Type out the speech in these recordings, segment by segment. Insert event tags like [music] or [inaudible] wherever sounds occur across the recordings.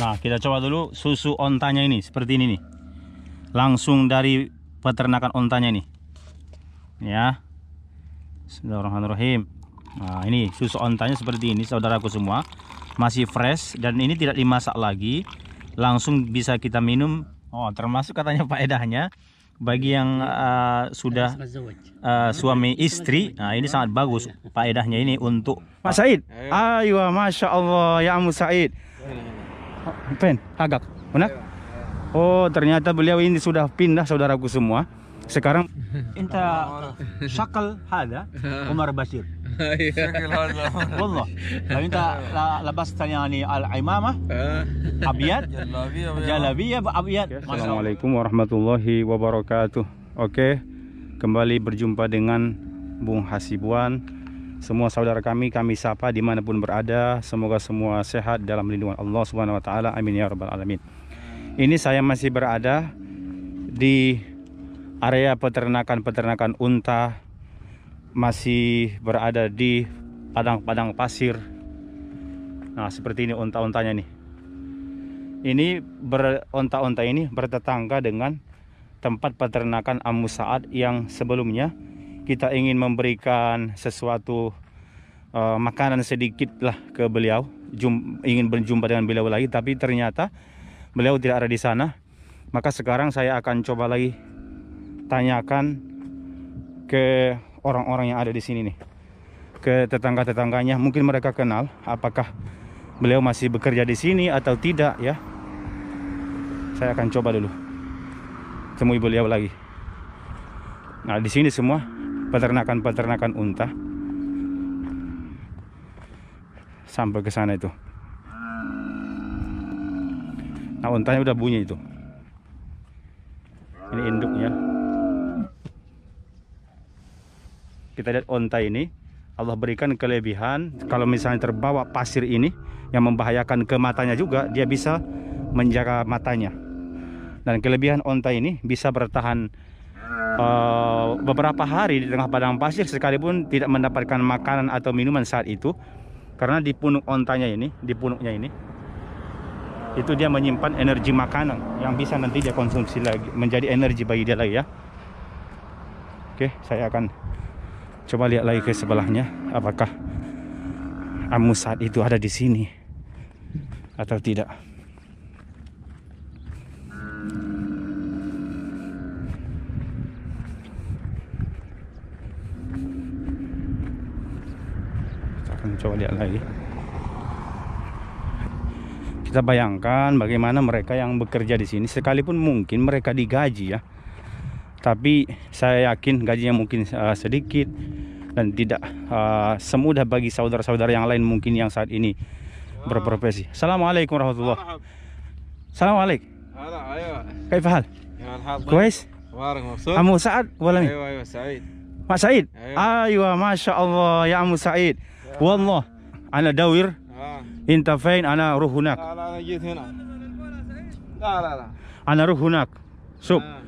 Nah, kita coba dulu susu ontanya ini seperti ini nih. Langsung dari peternakan ontanya ini. Ya. Bismillahirrahmanirrahim. Nah, ini susu ontanya seperti ini saudaraku semua. Masih fresh dan ini tidak dimasak lagi. Langsung bisa kita minum. Oh, termasuk katanya faedahnya bagi yang uh, sudah uh, suami istri nah ini sangat bagus faedahnya ini untuk Mas Said ayo Masya Allah ya Amu Said Pen, agak. Benar? Oh, ternyata beliau ini sudah pindah saudaraku semua. Sekarang inta syakal hada Umar Basir. Syakal hada. Wallah. Lalu inta labas ni al-imamah. Abiyat. Ah. Jalabiyah abiyat. Assalamualaikum warahmatullahi wabarakatuh. Oke, kembali berjumpa dengan Bung Hasibuan semua saudara kami kami sapa dimanapun berada. Semoga semua sehat dalam lindungan Allah Subhanahu Wa Taala. Amin ya rabbal alamin. Ini saya masih berada di area peternakan-peternakan unta masih berada di padang-padang pasir. Nah seperti ini unta-untanya nih. Ini beronta unta ini bertetangga dengan tempat peternakan Amusaat yang sebelumnya kita ingin memberikan sesuatu uh, makanan sedikit lah ke beliau Jum, ingin berjumpa dengan beliau lagi tapi ternyata beliau tidak ada di sana maka sekarang saya akan coba lagi tanyakan ke orang-orang yang ada di sini nih ke tetangga-tetangganya mungkin mereka kenal apakah beliau masih bekerja di sini atau tidak ya saya akan coba dulu temui beliau lagi nah di sini semua peternakan-peternakan unta sampai ke sana itu. Nah, untanya udah bunyi itu. Ini induknya. Kita lihat unta ini Allah berikan kelebihan kalau misalnya terbawa pasir ini yang membahayakan ke matanya juga dia bisa menjaga matanya. Dan kelebihan unta ini bisa bertahan Eh, beberapa hari di tengah padang pasir sekalipun tidak mendapatkan makanan atau minuman saat itu karena di punuk ontanya ini di punuknya ini itu dia menyimpan energi makanan yang bisa nanti dia konsumsi lagi menjadi energi bagi dia lagi ya oke saya akan coba lihat lagi ke sebelahnya apakah amu saat itu ada di sini atau tidak coba lihat lagi kita bayangkan bagaimana mereka yang bekerja di sini sekalipun mungkin mereka digaji ya tapi saya yakin gajinya mungkin uh, sedikit dan tidak uh, semudah bagi saudara-saudara yang lain mungkin yang saat ini berprofesi. Assalamualaikum warahmatullahi Assalamualaikum. كيف حال؟ كويس؟ مبارك مبسوط؟ عمو ayo, Said. مين؟ ايوه ايوه سعيد. ما والله انا داوير آه. انت فين انا اروح هناك لا لا انا جيت هنا لا لا لا انا اروح هناك شوف آه.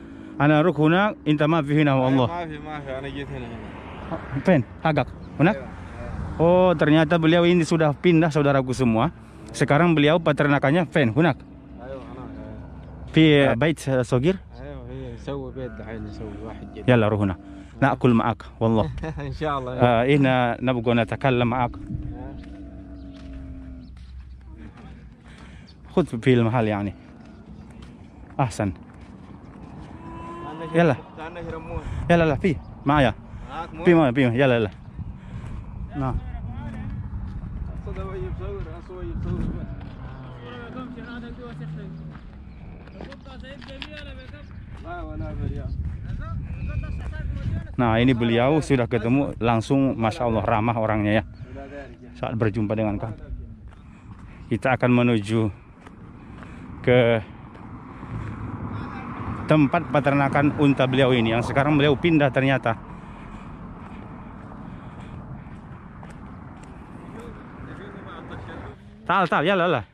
انا اروح هناك انت ما في هنا والله ما في ما في انا جيت هنا هنا فين حقك هناك أيوة. Oh ternyata beliau ini sudah pindah saudaraku semua Sekarang beliau peternakannya Fen Hunak في بيت صغير ايوه هي سوى بيت دحين نسوي واحد جديد يلا روح هناك ناكل معك والله [laughs] ان شاء الله آه هنا نبقى نتكلم معك خذ في المحل يعني احسن يلا يلا لا في معايا في معايا في يلا يلا نعم Nah ini beliau sudah ketemu langsung Masya Allah ramah orangnya ya Saat berjumpa dengan kami Kita akan menuju ke tempat peternakan unta beliau ini Yang sekarang beliau pindah ternyata Tal, tal, ya lah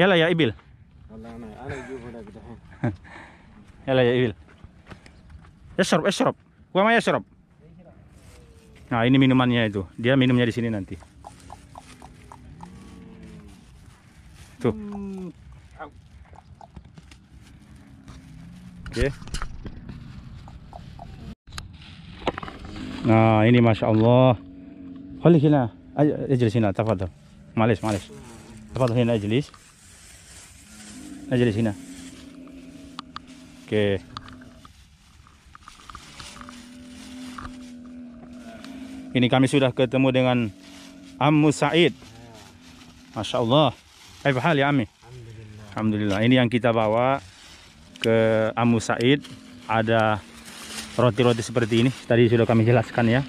Ya lah ya Ibil [laughs] Ya lah ya Iwil Esrop, ya, esrop ya, Gua mau esrop Nah ini minumannya itu Dia minumnya di sini nanti Tuh Oke okay. Nah ini Masya Allah Holi kina Ajelis kina, Malis, malis males Tafadu kina ajelis Ajelis kina Oke. Ini kami sudah ketemu dengan Ammu Said. Masya Allah. Apa hal ya Ami? Alhamdulillah. Alhamdulillah. Ini yang kita bawa ke Ammu Said. Ada roti-roti seperti ini. Tadi sudah kami jelaskan ya.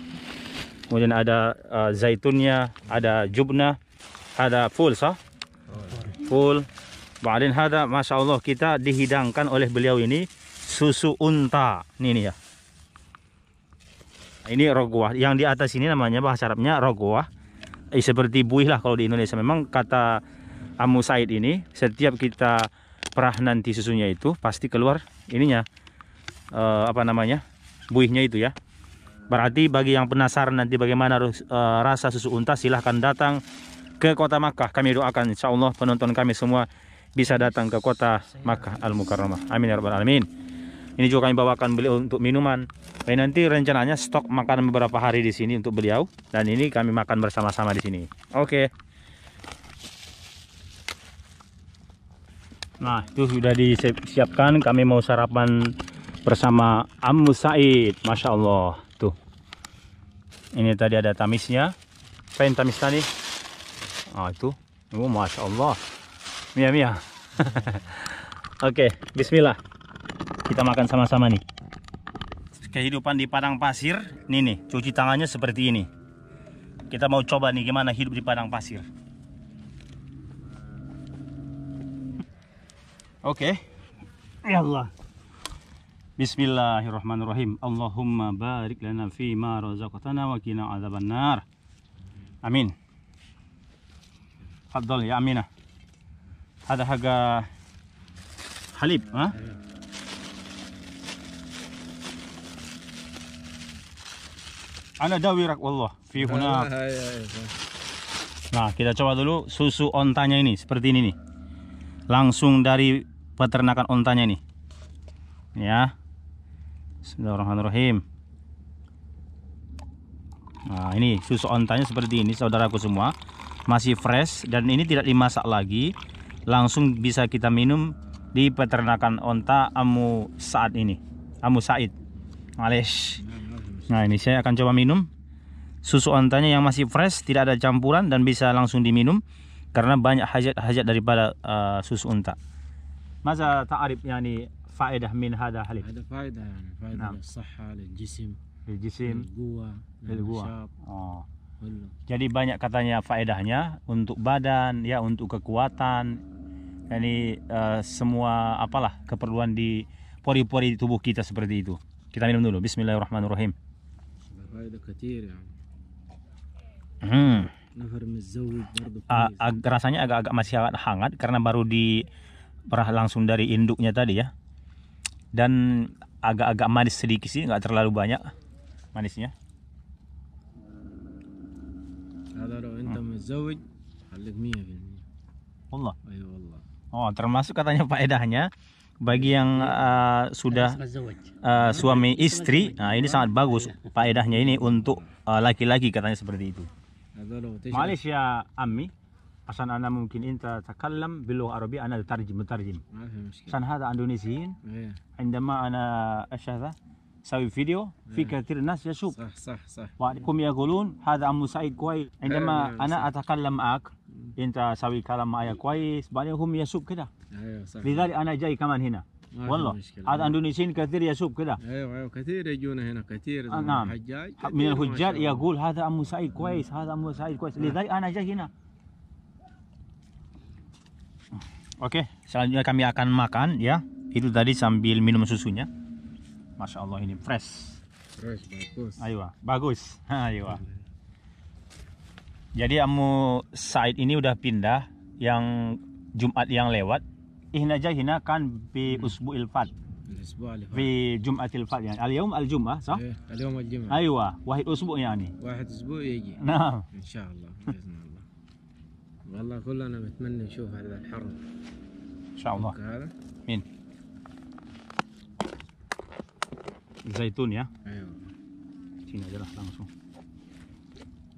Kemudian ada uh, zaitunnya, ada jubna, ada full sah. Full. Ba'din hada Masya Allah kita dihidangkan oleh beliau ini susu unta. Ini nih ya. Ini rogwah. Yang di atas ini namanya bahasa Arabnya rogwah. Eh, seperti buih lah kalau di Indonesia. Memang kata Amu Said ini setiap kita perah nanti susunya itu pasti keluar ininya. Eh, apa namanya? Buihnya itu ya. Berarti bagi yang penasaran nanti bagaimana uh, rasa susu unta silahkan datang ke kota Makkah. Kami doakan insya Allah penonton kami semua bisa datang ke kota Makkah Al-Mukarramah. Amin ya rabbal alamin. Ini juga kami bawakan beliau untuk minuman. Dan nanti rencananya stok makanan beberapa hari di sini untuk beliau dan ini kami makan bersama-sama di sini. Oke. Okay. Nah, itu sudah disiapkan. Kami mau sarapan bersama Ammu Said. Masya Allah. Tuh. Ini tadi ada tamisnya. Pain tamis tadi? Ah, itu. Oh, Masya Allah. Mia Mia. [laughs] Oke, bismillah. Kita makan sama-sama nih. Kehidupan di padang pasir, ini nih, cuci tangannya seperti ini. Kita mau coba nih gimana hidup di padang pasir. Oke. Okay. Ya Allah. Bismillahirrahmanirrahim. Allahumma barik lana fi ma razaqtana wa qina adzabannar. Amin. Fadhal ya Aminah. Ada harga halib, ha? Ana dawirak wallah fi ah, huna. Nah, kita coba dulu susu ontanya ini seperti ini nih. Langsung dari peternakan ontanya ini. Ya. Bismillahirrahmanirrahim. Nah, ini susu ontanya seperti ini saudaraku semua. Masih fresh dan ini tidak dimasak lagi langsung bisa kita minum di peternakan onta Amu Saat ini. Amu Said. Males. Nah, ini saya akan coba minum. Susu ontanya yang masih fresh, tidak ada campuran dan bisa langsung diminum karena banyak hajat-hajat daripada uh, susu unta. Masa ta'arif yani faedah min hada halif? Ada faedah faedah nah. صحة للجسم للجسم للقوة للقوة. Oh. Jadi banyak katanya faedahnya untuk badan, ya untuk kekuatan. Ini uh, eh, semua apalah keperluan di pori-pori tubuh kita seperti itu. Kita minum dulu. Bismillahirrahmanirrahim. Ya. Hmm. Ag rasanya agak-agak masih agak hangat karena baru di langsung dari induknya tadi ya. Dan agak-agak manis sedikit sih, nggak terlalu banyak manisnya. هذا لو انت متزوج خليك 100% والله اي والله oh termasuk katanya faedahnya bagi yang hmm. uh, sudah uh, suami istri nah ini sangat bagus faedahnya ini untuk uh, laki-laki uh, katanya seperti itu Malaysia ammi عشان انا mungkin انت تتكلم باللغه العربيه ana اترجم tarjim عشان هذا اندونيسيين عندما انا ايش سوي فيديو في كثير ناس يشوف صح صح صح وعليكم يقولون هذا عمو سعيد كويس عندما انا اتكلم معك انت سوي كلام معي كويس بعدين هم يشوف كده ايوه صح لذلك انا جاي كمان هنا والله هذا اندونيسيين كثير يشوف كده ايوه ايوه كثير يجونا هنا كثير نعم حجاج من الحجاج يقول هذا عمو سعيد كويس هذا عمو سعيد كويس لذلك انا جاي هنا Oke, okay, selanjutnya kami akan makan ya. Itu tadi sambil minum susunya. Masya Allah ini fresh. Fresh bagus. Ayo, bagus. [laughs] Ayo. Jadi amu Sa'id ini udah pindah yang Jumat yang lewat. Ihna hina kan bi hmm. usbu ilfat. Bi Jumat ilfat yang. Aliyum al Jumat, so? Eh, Aliyum al Jumat. Ayo, wahid usbu yang ini. Wahid usbu yang ini. Nah. Insya Allah. Allah كلنا نتمنى نشوف هذا الحرب ان شاء الله مين zaitun ya sini aja lah langsung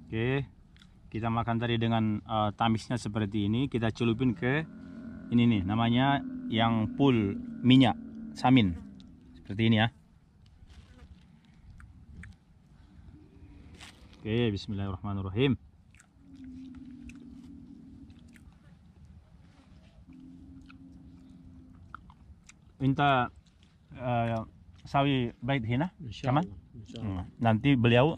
oke kita makan tadi dengan uh, tamisnya seperti ini kita celupin ke ini nih namanya yang full minyak samin seperti ini ya Oke, bismillahirrahmanirrahim. Minta uh, sawi baik hina hmm. nanti beliau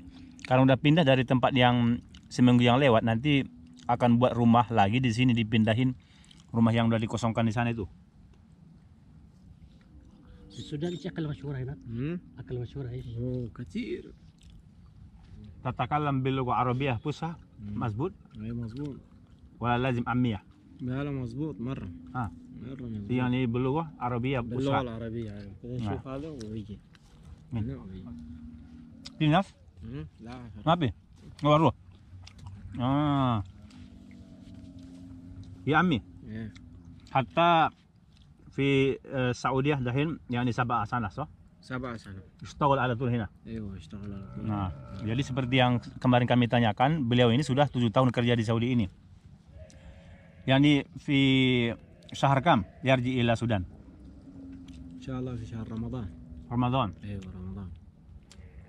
karena udah pindah dari tempat yang seminggu yang lewat nanti akan buat rumah lagi di sini dipindahin rumah yang udah dikosongkan di sana itu sudah kalau masih masyurah nak hmm? akal ah, masyurah ya oh kecil تتكلم باللغة عربية فصحى مظبوط ايوه ayo ولا لازم lazim لا لا مظبوط ah يعني بلغه عربيه باللغه العربيه يعني نشوف هذا ويجي في نفس؟ لا ما بي وروح اه يا عمي حتى في السعودية دحين يعني سبع سنة صح؟ Sabah sana. Ustol ala tuh hina. Ah. Iya, ustol ala. Nah, jadi seperti yang kemarin kami tanyakan, beliau ini sudah tujuh tahun kerja di Saudi ini. di di شهر كم يرجع إلى السودان؟ إن شاء الله في شهر رمضان رمضان؟ إيه رمضان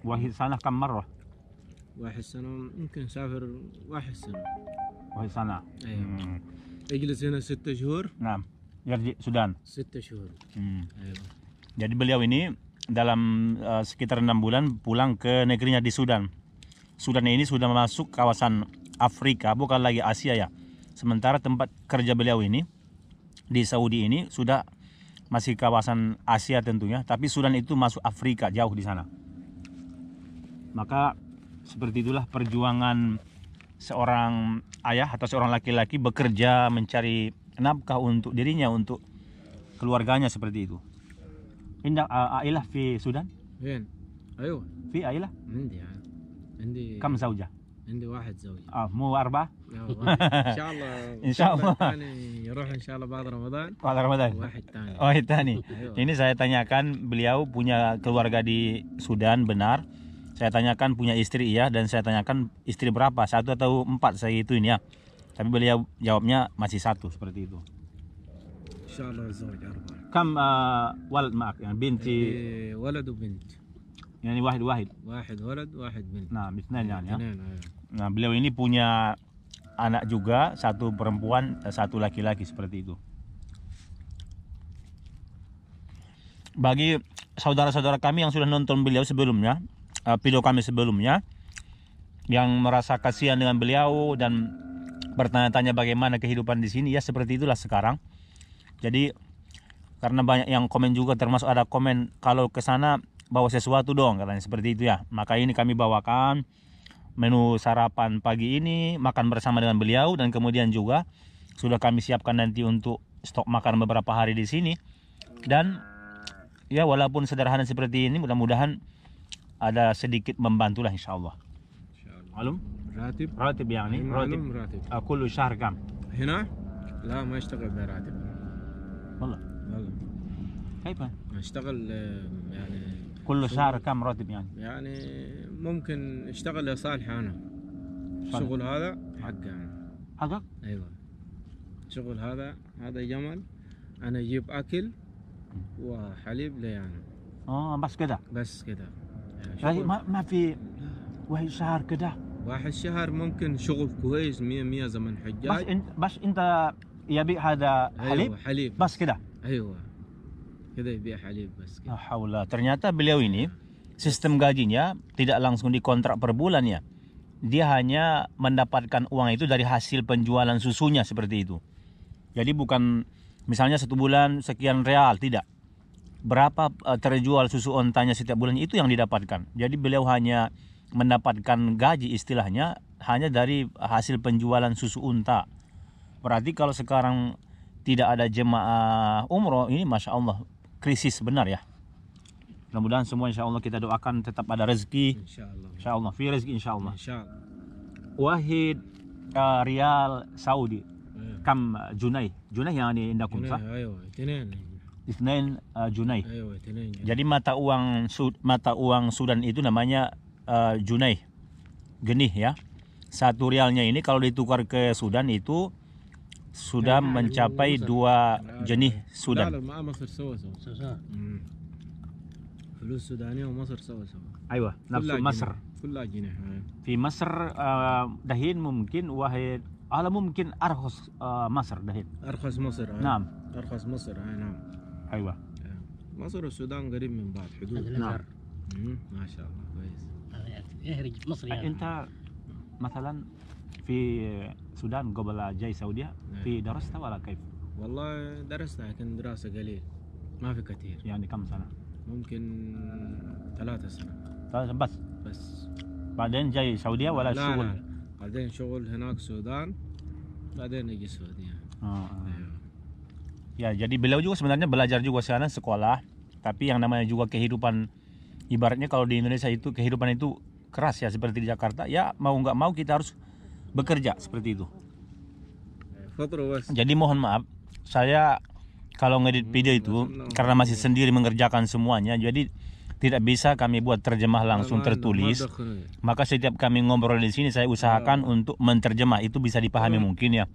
واحد سنة كم مرة؟ واحد سنة يمكن سافر واحد سنة واحد سنة إيه. مم. يجلس هنا ستة شهور نعم يرجع السودان ستة شهور مم. أيوة jadi beliau ini dalam uh, sekitar enam bulan pulang ke negerinya di Sudan. Sudan ini sudah masuk kawasan Afrika, bukan lagi Asia ya. Sementara tempat kerja beliau ini di Saudi ini sudah masih kawasan Asia tentunya, tapi Sudan itu masuk Afrika jauh di sana. Maka seperti itulah perjuangan seorang ayah atau seorang laki-laki bekerja mencari nafkah untuk dirinya untuk keluarganya seperti itu. Indah ailah fi Sudan? Ayo. Fi ailah? Kam zauja? عندي واحد زوجي اه مو اربعه؟ [laughs] ان شاء الله ان شاء الله يروح ان شاء الله بعد رمضان بعد رمضان واحد ثاني واحد ثاني ini saya tanyakan beliau punya keluarga di Sudan benar saya tanyakan punya istri iya dan saya tanyakan istri berapa satu atau empat saya ini ya tapi beliau jawabnya masih satu seperti itu insya Allah زوج أربعة كم ولد معك يعني بنتي ولد وبنت يعني واحد واحد واحد ولد واحد بنت نعم اثنين يعني Nah, beliau ini punya anak juga, satu perempuan, eh, satu laki-laki seperti itu. Bagi saudara-saudara kami yang sudah nonton beliau sebelumnya, eh, video kami sebelumnya, yang merasa kasihan dengan beliau dan bertanya-tanya bagaimana kehidupan di sini, ya seperti itulah sekarang. Jadi karena banyak yang komen juga, termasuk ada komen kalau ke sana bawa sesuatu dong katanya seperti itu ya. Maka ini kami bawakan menu sarapan pagi ini makan bersama dengan beliau dan kemudian juga sudah kami siapkan nanti untuk stok makan beberapa hari di sini dan ya walaupun sederhana seperti ini mudah-mudahan ada sedikit membantulah insya Allah. علم Ratib. راتب يعني راتب راتب كل شهر كم هنا لا ما اشتغل براتب والله والله كيف اشتغل yani. كل syahr kam ratib Yani ممكن اشتغل لصالحي انا الشغل هذا حقه انا حقك؟ ايوه الشغل هذا هذا جمل انا اجيب اكل وحليب لي انا اه بس كذا بس كذا يعني, يعني ما ما في واحد شهر كذا واحد شهر ممكن شغل كويس 100 100 زمن حجاج بس انت بس انت يبيع هذا أيوة، حليب أيوة حليب بس كذا ايوه كذا يبيع حليب بس كذا لا حول ترنياتا بليويني آه. sistem gajinya tidak langsung dikontrak per bulannya. Dia hanya mendapatkan uang itu dari hasil penjualan susunya seperti itu. Jadi bukan misalnya satu bulan sekian real, tidak. Berapa eh, terjual susu ontanya setiap bulannya itu yang didapatkan. Jadi beliau hanya mendapatkan gaji istilahnya hanya dari hasil penjualan susu unta. Berarti kalau sekarang tidak ada jemaah umroh ini masya Allah krisis benar ya. Mudah-mudahan semua insya Allah kita doakan tetap ada rezeki. Insya Allah. Insya Allah. Fi insya Allah. Insya Allah. Wahid uh, eh, Rial Saudi. Eh. Kam eh, Junai, Junai yang ini indah kumsa. ايوه اثنين uh, junai. Ayo, Jadi mata uang sud mata uang Sudan itu namanya uh, junai, genih ya. Satu rialnya ini kalau ditukar ke Sudan itu sudah nah, mencapai dua nah, jenis Sudan. Nah, فلوس سودانيه ومصر سوا سوا ايوه نفس مصر كلها جنيه آه. في مصر آه، دهين ممكن وهي على ممكن ارخص آه، مصر دهين ارخص مصر آه. نعم ارخص مصر آه نعم ايوه مصر والسودان قريب من بعض حدود نعم ما شاء الله كويس يهرج مصر يعني. انت مثلا في السودان قبل جاي سعوديه نعم. في درست ولا كيف؟ والله درست لكن دراسه قليل ما في كثير يعني كم سنه؟ ممكن ثلاثة سنة ثلاثة بس بس بعدين جاي سعودية ولا لا شغل؟ لا. بعدين شغل هناك سودان بعدين اجي سعودية اه Ya, jadi beliau juga sebenarnya belajar juga sana sekolah, tapi yang namanya juga kehidupan ibaratnya kalau di Indonesia itu kehidupan itu keras ya seperti di Jakarta. Ya mau nggak mau kita harus bekerja seperti itu. Jadi mohon maaf, saya kalau ngedit hmm, video itu karena masih sendiri mengerjakan semuanya jadi tidak bisa kami buat terjemah langsung nah, nah, tertulis nah, maka setiap kami ngobrol di sini saya usahakan untuk menterjemah itu bisa dipahami mungkin ya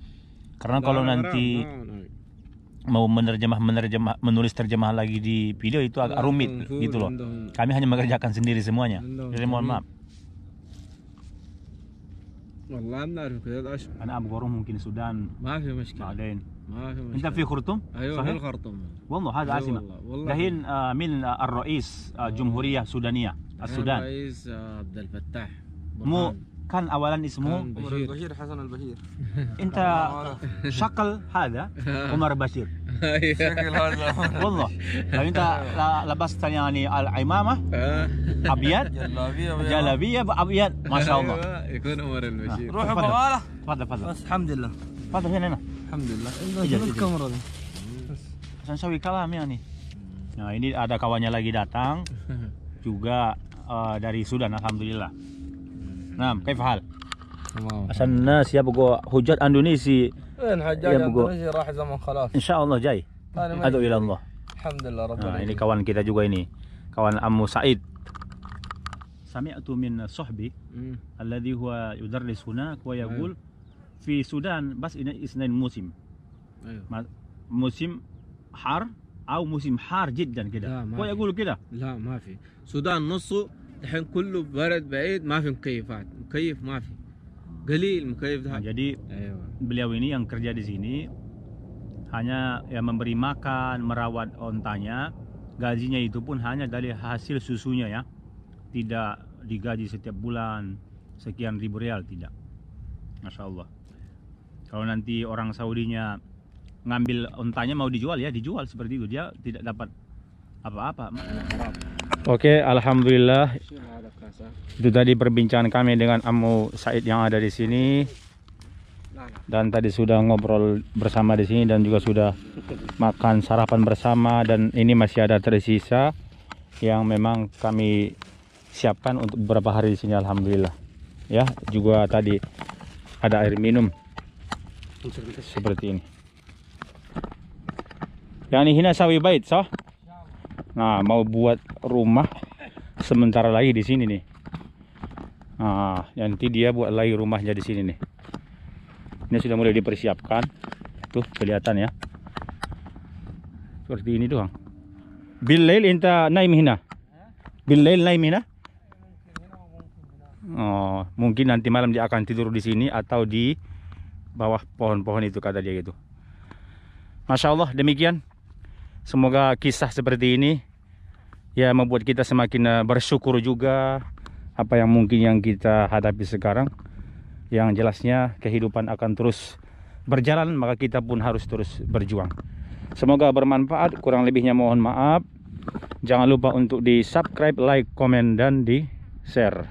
karena kalau nanti mau menerjemah menerjemah menulis terjemah lagi di video itu agak rumit gitu loh kami hanya mengerjakan sendiri semuanya jadi mohon maaf والله ما اعرف كذا الاشهر انا ابغى اروح ممكن السودان ما في مشكله بعدين ما في مشكله انت في خرطوم؟ ايوه صحيح؟ في الخرطوم والله هذا عاصمه والله, والله دحين آه من الرئيس آه جمهوريه سودانيه السودان الرئيس آه، عبد الفتاح برهان. مو كان اولا اسمه كان بشير. بشير حسن البشير انت شكل هذا عمر بشير شكل هذا والله لو انت لبست يعني العمامه ابيض جلابيه جلابيه ابيض ما شاء الله يكون عمر البشير روحوا بغاله تفضل تفضل بس الحمد لله تفضل هنا هنا الحمد لله الكاميرا دي عشان نسوي كلام يعني Nah ini ada kawannya lagi datang juga uh, dari Sudan Alhamdulillah. نعم كيف حالك؟ تمام عشان الناس يبقوا حجاج اندونيسي وين حجاج اندونيسي راح زمن خلاص ان شاء الله جاي ادعو الى الله alhamdulillah nah, ini kawan kita juga ini kawan Ammu Said سمعت من صحبي مم. الذي هو يدرس هناك ويقول أيوه. في السودان بس اثنين موسم أيوه. موسم حار او موسم حار جدا كده هو يقول كده لا ما في السودان نصه الحين كله برد بعيد ما في مكيفات مكيف ما في قليل مكيف ده jadi Aywa. beliau ini yang kerja di sini hanya ya memberi makan merawat ontanya gajinya itu pun hanya dari hasil susunya ya tidak digaji setiap bulan sekian ribu real tidak Masya Allah kalau nanti orang Saudinya ngambil ontanya mau dijual ya dijual seperti itu dia tidak dapat apa-apa Oke, okay, alhamdulillah. Itu tadi perbincangan kami dengan Amu Said yang ada di sini. Dan tadi sudah ngobrol bersama di sini dan juga sudah makan sarapan bersama dan ini masih ada tersisa yang memang kami siapkan untuk beberapa hari di sini alhamdulillah. Ya, juga tadi ada air minum seperti ini. Yang ini hina sawi bait, sah? Nah, mau buat rumah sementara lagi di sini nih. Nah, nanti dia buat lagi rumahnya di sini nih. Ini sudah mulai dipersiapkan. Tuh kelihatan ya. Seperti ini doang. Bilail inta naim Bilail naim Oh, mungkin nanti malam dia akan tidur di sini atau di bawah pohon-pohon itu kata dia gitu. Masya Allah demikian semoga kisah seperti ini ya membuat kita semakin eh, bersyukur juga apa yang mungkin yang kita hadapi sekarang yang jelasnya kehidupan akan terus berjalan maka kita pun harus terus berjuang semoga bermanfaat kurang lebihnya mohon maaf jangan lupa untuk di subscribe like komen dan di share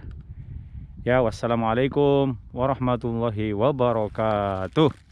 ya wassalamualaikum warahmatullahi wabarakatuh